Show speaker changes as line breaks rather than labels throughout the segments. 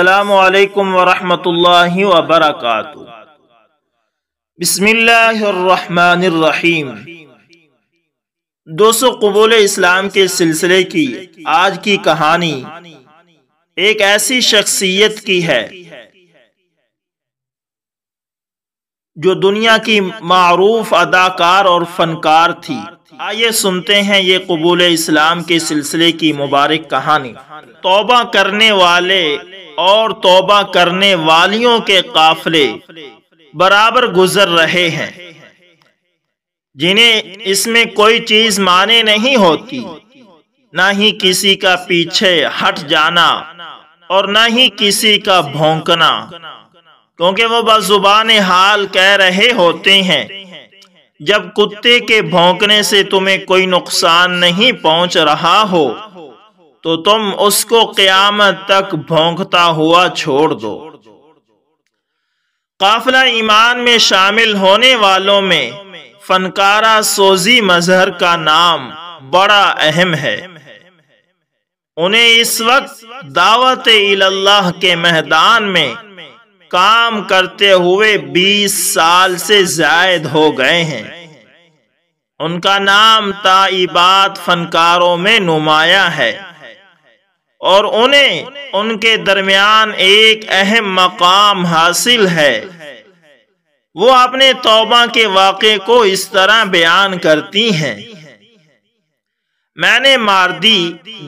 अल्लाम वरहमतुल्लाहि वबरकातु बिस्मिल्लाहिर्रहमानिर्रहीम दोस्तों कबूल इस्लाम के सिलसिले की आज की कहानी एक ऐसी शख्सियत की है जो दुनिया की मरूफ अदाकार और फनकार थी आइए सुनते हैं ये कबूल इस्लाम के सिलसिले की मुबारक कहानी तोबा करने वाले और तोबा करने वालियों के काफले बराबर गुजर रहे हैं जिन्हें इसमें कोई चीज माने नहीं होती ना ही किसी का पीछे हट जाना और ना ही किसी का भोंकना क्योंकि वो जुबान हाल कह रहे होते हैं जब कुत्ते के भोंकने से तुम्हें कोई नुकसान नहीं पहुंच रहा हो तो तुम उसको क़्यामत तक भोंकता हुआ छोड़ दो काफिला ईमान में शामिल होने वालों में फनकारा सोजी मजहर का नाम बड़ा अहम है उन्हें इस वक्त दावत इल्लाह के मैदान में काम करते हुए 20 साल से जायद हो गए हैं उनका नाम ताइबात फनकारों में नुमाया है और उन्हें उनके दरमियान एक अहम मकाम हासिल है वो अपने तौबा के वाक़े को इस तरह बयान करती हैं मैंने मारदी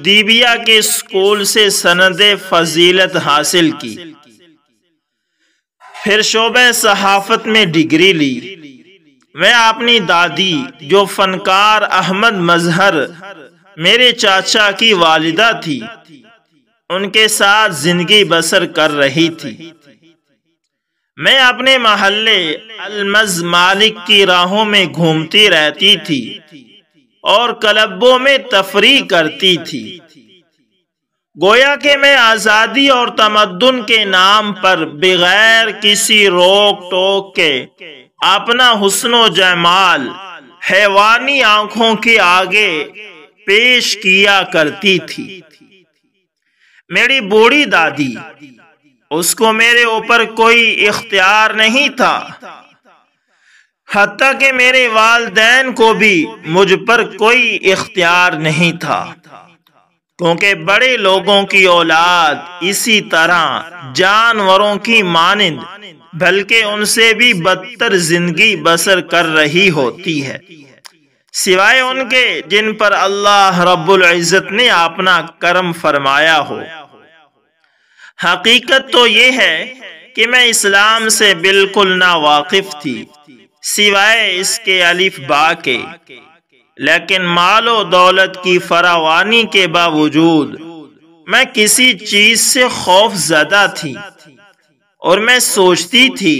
दीबिया के स्कूल से सनद फजीलत हासिल की फिर शोब सहाफत में डिग्री ली मैं अपनी दादी जो फनकार अहमद मजहर मेरे चाचा की वालिदा थी उनके साथ जिंदगी बसर कर रही थी मैं अपने मोहल्ले अलमज मालिक की राहों में घूमती रहती थी और क्लबों में तफरी करती थी गोया के मैं आज़ादी और तमदन के नाम पर बगैर किसी रोक टोक के अपना हुसनो जमाल हैवानी आंखों के आगे पेश किया करती थी मेरी बूढ़ी दादी उसको मेरे ऊपर कोई इख्तियार नहीं था हती के मेरे वालदेन को भी मुझ पर कोई इख्तियार नहीं था क्योंकि बड़े लोगों की औलाद इसी तरह जानवरों की मानंद बल्कि उनसे भी बदतर जिंदगी बसर कर रही होती है सिवाय उनके जिन पर अल्लाह रब्बुल इज़्ज़त ने अपना करम फरमाया हो हकीकत तो ये है कि मैं इस्लाम से बिल्कुल ना वाकिफ थी सिवाय इसके अलिफ बा के लेकिन मालो दौलत की फरावानी के बावजूद मैं किसी चीज से खौफ जदा थी और मैं सोचती थी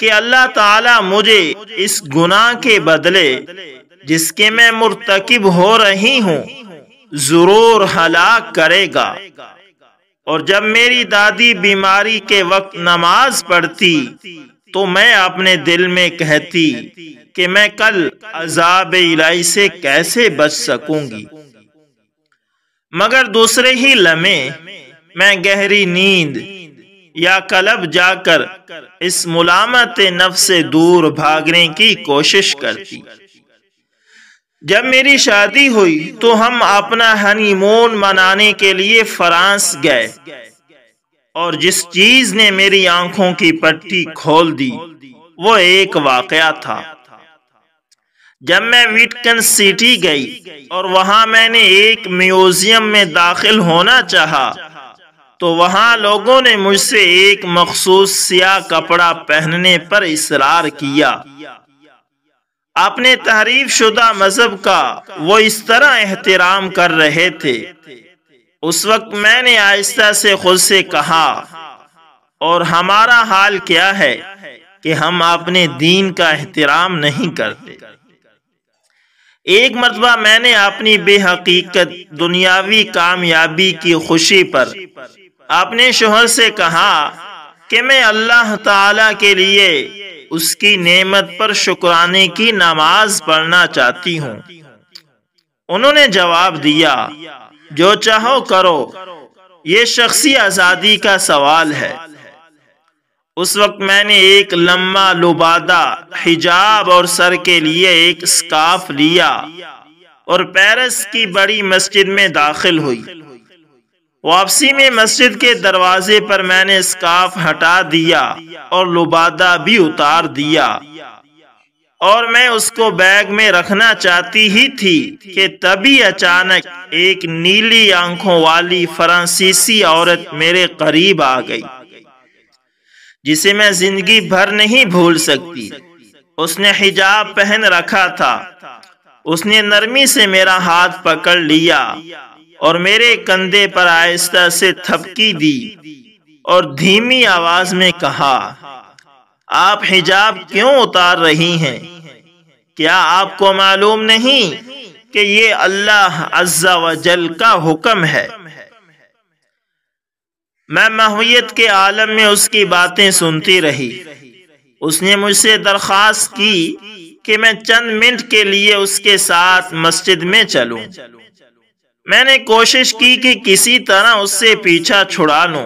कि अल्लाह ताला मुझे इस गुनाह के बदले जिसके मैं मुर्तकिब हो रही हूँ जरूर हलाक करेगा और जब मेरी दादी बीमारी के वक्त नमाज पढ़ती तो मैं अपने दिल में कहती कि मैं कल अजाब इलाई से कैसे बच सकूंगी मगर दूसरे ही लम्हे मैं गहरी नींद या कलब जाकर इस मुलामत नफ से दूर भागने की कोशिश करती जब मेरी शादी हुई तो हम अपना हनीमून मनाने के लिए फ्रांस गए और जिस चीज ने मेरी आंखों की पट्टी खोल दी वो एक वाकया था जब मैं विटकन सिटी गई और वहां मैंने एक म्यूजियम में दाखिल होना चाहा तो वहां लोगों ने मुझसे एक मखसूस सिया कपड़ा पहनने पर इसरार किया अपने तहरीफ शुदा मजहब का वो इस तरह एहतराम कर रहे थे उस वक्त मैंने आहिस्ता से खुद से कहा और हमारा हाल क्या है कि हम अपने दीन का एहतराम नहीं करते एक मरतबा मैंने अपनी बेहकीकत दुनियावी कामयाबी की खुशी पर अपने शोहर से कहा कि मैं अल्लाह ताला के लिए उसकी नेमत पर शुक्राने की नमाज पढ़ना चाहती हूँ उन्होंने जवाब दिया जो चाहो करो ये शख्सी आज़ादी का सवाल है उस वक्त मैंने एक लम्बा लुबादा हिजाब और सर के लिए एक स्काफ लिया और पेरिस की बड़ी मस्जिद में दाखिल हुई वापसी में मस्जिद के दरवाजे पर मैंने स्काफ हटा दिया और लुबादा भी उतार दिया और मैं उसको बैग में रखना चाहती ही थी कि तभी अचानक एक नीली आंखों वाली फ्रांसीसी औरत मेरे करीब आ गई जिसे मैं जिंदगी भर नहीं भूल सकती उसने हिजाब पहन रखा था उसने नरमी से मेरा हाथ पकड़ लिया और मेरे कंधे पर आहिस्ता से थपकी दी और धीमी आवाज में कहा आप हिजाब क्यों उतार रही हैं क्या आपको मालूम नहीं कि ये अल्लाह अज्जा जल का हुक्म है मैं महवियत के आलम में उसकी बातें सुनती रही उसने मुझसे दरख्वास्त की कि मैं चंद मिनट के लिए उसके साथ मस्जिद में चलूं। मैंने कोशिश की कि किसी तरह उससे पीछा छुड़ा लूं,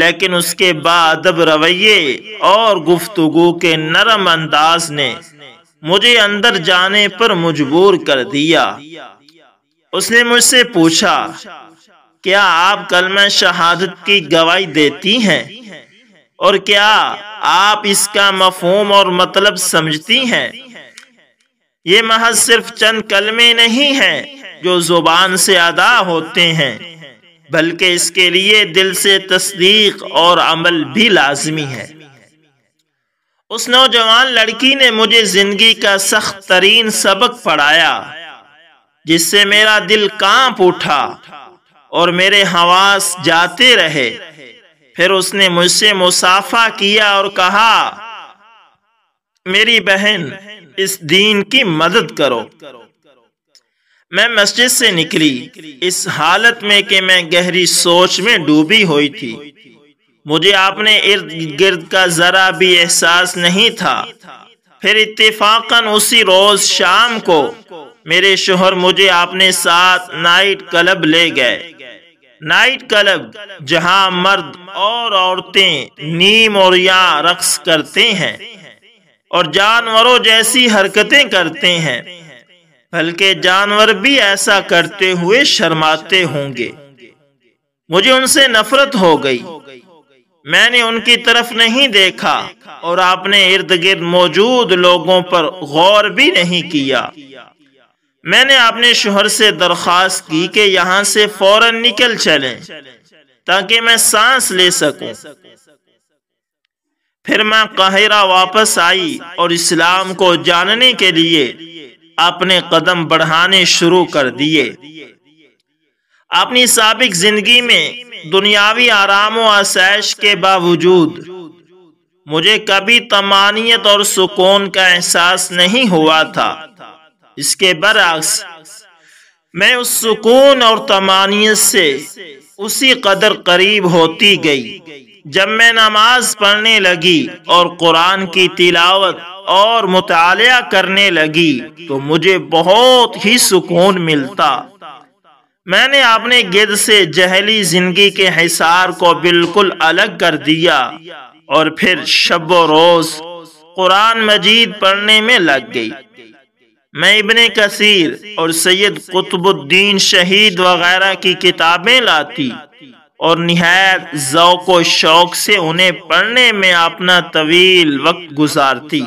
लेकिन उसके अब रवैये और गुफ्तगु के नरम अंदाज ने मुझे अंदर जाने पर मजबूर कर दिया उसने मुझसे पूछा क्या आप कलमा शहादत की गवाही देती हैं और क्या आप इसका मफहम और मतलब समझती हैं ये महज सिर्फ चंद कलमे नहीं हैं जो ज़ुबान से अदा होते हैं बल्कि इसके लिए दिल से तस्दीक और अमल भी लाजमी है उस नौजवान लड़की ने मुझे ज़िंदगी का सख्त तरीन सबक पढ़ाया जिससे मेरा दिल कांप उठा और मेरे हवास जाते रहे फिर उसने मुझसे मुसाफा किया और कहा मेरी बहन इस दीन की मदद करो मैं मस्जिद से निकली इस हालत में कि मैं गहरी सोच में डूबी हुई थी मुझे आपने इर्द गिर्द का जरा भी एहसास नहीं था फिर इत्तेफाकन उसी रोज शाम को मेरे शोहर मुझे आपने साथ नाइट क्लब ले गए नाइट क्लब जहां मर्द और औरतें नीम और या रक्स करते हैं और जानवरों जैसी हरकतें करते हैं बल्कि जानवर भी ऐसा करते हुए शर्माते होंगे मुझे उनसे नफरत हो गई मैंने उनकी तरफ नहीं देखा और आपने इर्द गिर्द मौजूद लोगों पर गौर भी नहीं किया मैंने अपने शोहर से दरख्वास्त की कि यहाँ से फौरन निकल चलें ताकि मैं सांस ले सकूं। फिर मैं काहिरा वापस आई और इस्लाम को जानने के लिए अपने कदम बढ़ाने शुरू कर दिए अपनी सबक जिंदगी में दुनियावी आराम व आसाइश के बावजूद मुझे कभी तमानियत और सुकून का एहसास नहीं हुआ था इसके बरक्स मैं उस सुकून और तमानियत से उसी कदर करीब होती गई जब मैं नमाज पढ़ने लगी और कुरान की तिलावत और मुताल करने लगी तो मुझे बहुत ही सुकून मिलता मैंने अपने गिद से जहली जिंदगी के हिसार को बिल्कुल अलग कर दिया और फिर शब रोज कुरान मजीद पढ़ने में लग गई मैं इबन कसीर और सैयद कुतुबुद्दीन शहीद वगैरह की किताबें लाती और नहायत जौक व शौक से उन्हें पढ़ने में अपना तवील वक्त गुजारती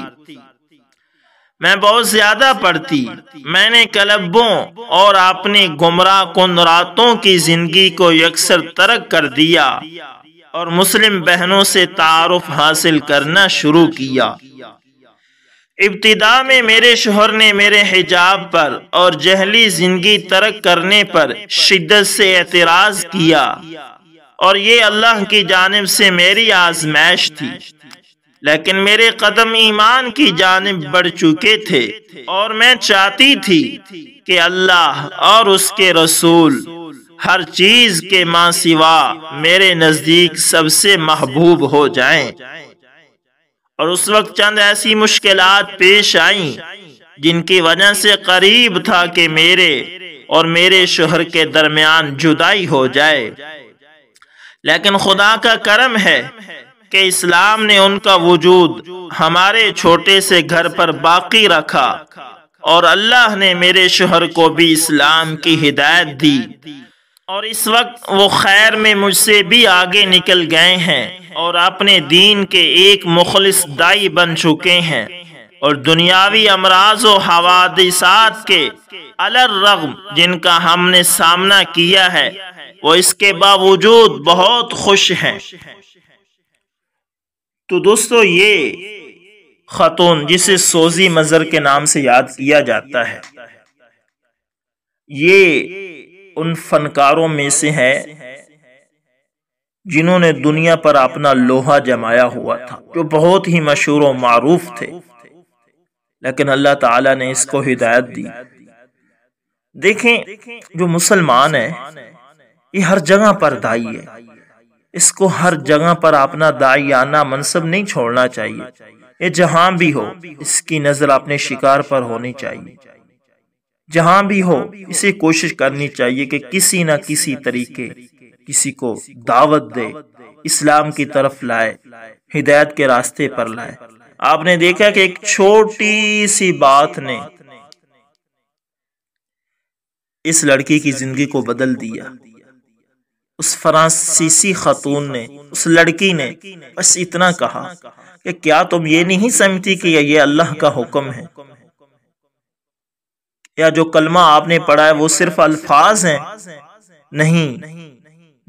मैं बहुत ज्यादा पढ़ती मैंने कलबों और अपने गुमराह कन की जिंदगी को यकसर तरक कर दिया और मुस्लिम बहनों से तारफ हासिल करना शुरू किया इब्तदा में मेरे शोहर ने मेरे हिजाब पर और जहली जिंदगी तरक करने पर शिद्दत से एतराज किया और ये अल्लाह की जानब से मेरी आजमाइश थी लेकिन मेरे कदम ईमान की जानब बढ़ चुके थे और मैं चाहती थी कि अल्लाह और उसके रसूल हर चीज के माँ सिवा मेरे नज़दीक सबसे महबूब हो जाएं और उस वक्त चंद ऐसी मुश्किलात पेश आईं जिनकी वजह से करीब था कि मेरे और मेरे शोहर के दरमियान जुदाई हो जाए लेकिन खुदा का करम है कि इस्लाम ने उनका वजूद हमारे छोटे से घर पर बाकी रखा और अल्लाह ने मेरे शोहर को भी इस्लाम की हिदायत दी और इस वक्त वो खैर में मुझसे भी आगे निकल गए हैं और अपने दीन के एक मुखलिस दाई बन चुके हैं और दुनियावी अमराज और हवादिसात के अलर रगम जिनका हमने सामना किया है वो इसके बावजूद बहुत खुश हैं तो दोस्तों ये खतून जिसे सोजी मज़र के नाम से याद किया जाता है ये उन फनकारों में से है जिन्होंने दुनिया पर अपना लोहा जमाया हुआ था जो बहुत ही मशहूर और मरूफ थे लेकिन अल्लाह ताला ने इसको हिदायत दी देखें जो मुसलमान है ये हर जगह पर दाई है इसको हर जगह पर अपना दाइयाना मनसब नहीं छोड़ना चाहिए ये जहां भी हो इसकी नजर अपने शिकार पर होनी चाहिए जहां भी हो इसे कोशिश करनी चाहिए कि किसी ना किसी तरीके किसी को दावत दे इस्लाम की तरफ लाए हिदायत के रास्ते पर लाए आपने देखा कि एक छोटी सी बात ने इस लड़की की जिंदगी को बदल दिया उस फ्रांसीसी खातून ने उस लड़की ने बस इतना कहा कि क्या तुम ये नहीं समझती कि ये अल्लाह का हुक्म है या जो कलमा आपने पढ़ा है वो सिर्फ अल्फाज हैं नहीं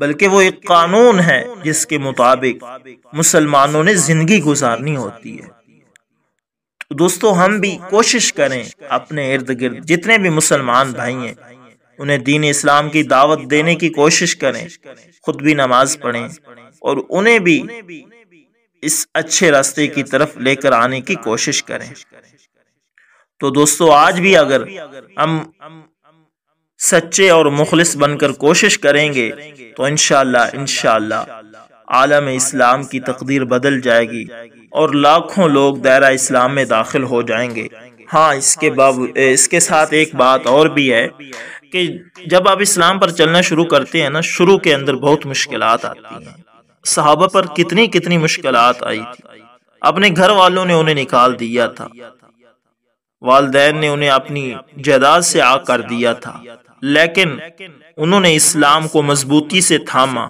बल्कि वो एक कानून है जिसके मुताबिक मुसलमानों ने जिंदगी गुजारनी होती है तो दोस्तों हम भी कोशिश करें अपने इर्द गिर्द जितने भी मुसलमान भाई हैं उन्हें दीन इस्लाम की दावत देने की कोशिश करें खुद भी नमाज पढ़ें और उन्हें भी इस अच्छे रास्ते की तरफ लेकर आने की कोशिश करें तो दोस्तों आज भी अगर हम सच्चे और मुखलिस बनकर कोशिश करेंगे तो इनशाला इनशाला आलम इस्लाम की तकदीर बदल जाएगी और लाखों लोग दायरा इस्लाम में दाखिल हो जाएंगे हाँ इसके इसके साथ एक बात और भी है कि जब आप इस्लाम पर चलना शुरू करते हैं ना शुरू के अंदर बहुत मुश्किल आती हैं सहाबा पर कितनी कितनी मुश्किल आई थी अपने घर वालों ने उन्हें निकाल दिया था वालदेन ने उन्हें अपनी जायदाद से आग कर दिया था लेकिन उन्होंने इस्लाम को मजबूती से थामा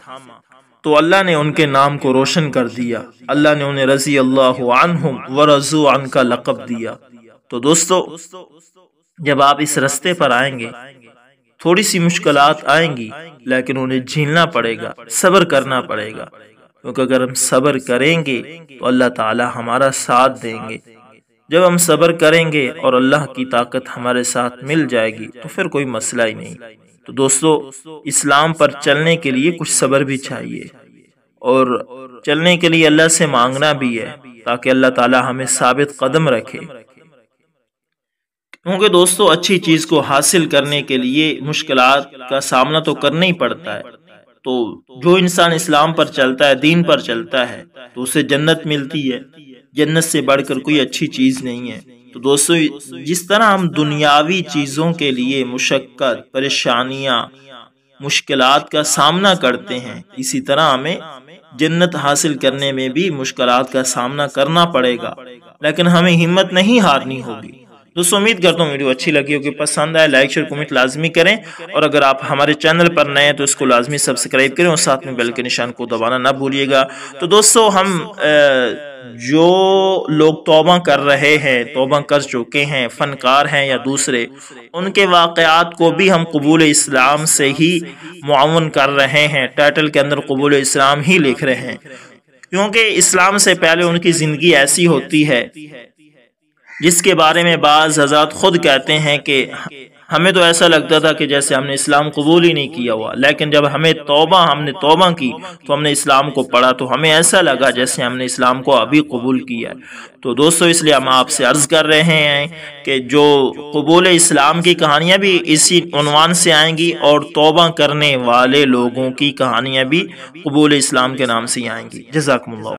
तो अल्लाह ने उनके नाम को रोशन कर दिया अल्लाह ने उन्हें रजी अल्लाह व रजू अन का लकब दिया तो दोस्तों जब आप इस रस्ते पर आएंगे थोड़ी सी मुश्किल आएंगी लेकिन उन्हें झीलना पड़ेगा सब्र करना पड़ेगा क्योंकि अगर हम सब्र करेंगे तो अल्लाह ताला हमारा साथ देंगे जब हम सब्र करेंगे और अल्लाह की ताकत हमारे साथ मिल जाएगी तो फिर कोई मसला ही नहीं तो दोस्तों इस्लाम पर चलने के लिए कुछ सब्र भी चाहिए और चलने के लिए अल्लाह से मांगना भी है ताकि अल्लाह ताला हमें साबित कदम रखे क्योंकि दोस्तों अच्छी चीज़ को हासिल करने के लिए मुश्किल का सामना तो करना ही पड़ता है तो जो इंसान इस्लाम पर चलता है दीन पर चलता है तो उसे जन्नत मिलती है जन्नत से बढ़कर कोई अच्छी चीज़ नहीं है तो दोस्तों जिस तरह हम दुनियावी चीज़ों के लिए मुशक्क़त परेशानियाँ मुश्किलात का सामना करते हैं इसी तरह हमें जन्नत हासिल करने में भी मुश्किलात का सामना करना पड़ेगा लेकिन हमें हिम्मत नहीं हारनी होगी दोस्तों उम्मीद करता हूँ वीडियो अच्छी लगी होगी पसंद आए लाइक शेयर कमेंट लाजमी करें और अगर आप हमारे चैनल पर नए हैं तो इसको लाजमी सब्सक्राइब करें और साथ में बेल के निशान को दबाना ना भूलिएगा तो दोस्तों हम जो लोग तोबा कर रहे हैं तोबा कर चुके हैं फ़नकार हैं या दूसरे उनके वाकयात को भी हम कबूल इस्लाम से ही मुआवन कर रहे हैं टाइटल के अंदर कबूल इस्लाम ही लिख रहे हैं क्योंकि इस्लाम से पहले उनकी ज़िंदगी ऐसी होती है जिसके बारे में बाज़ हजरात ख़ुद कहते हैं कि हमें तो ऐसा लगता था कि जैसे हमने इस्लाम कबूल ही नहीं किया हुआ लेकिन जब हमें तोबा हमने तोबा की तो हमने इस्लाम को पढ़ा तो हमें ऐसा लगा जैसे हमने इस्लाम को अभी कबूल किया तो दोस्तों इसलिए हम आपसे अर्ज़ कर रहे हैं कि जो कबूल इस्लाम की कहानियाँ भी इसी उनवान से आएंगी और तोबा करने वाले लोगों की कहानियाँ भी कबूल इस्लाम के नाम से आएंगी जजाकम्ला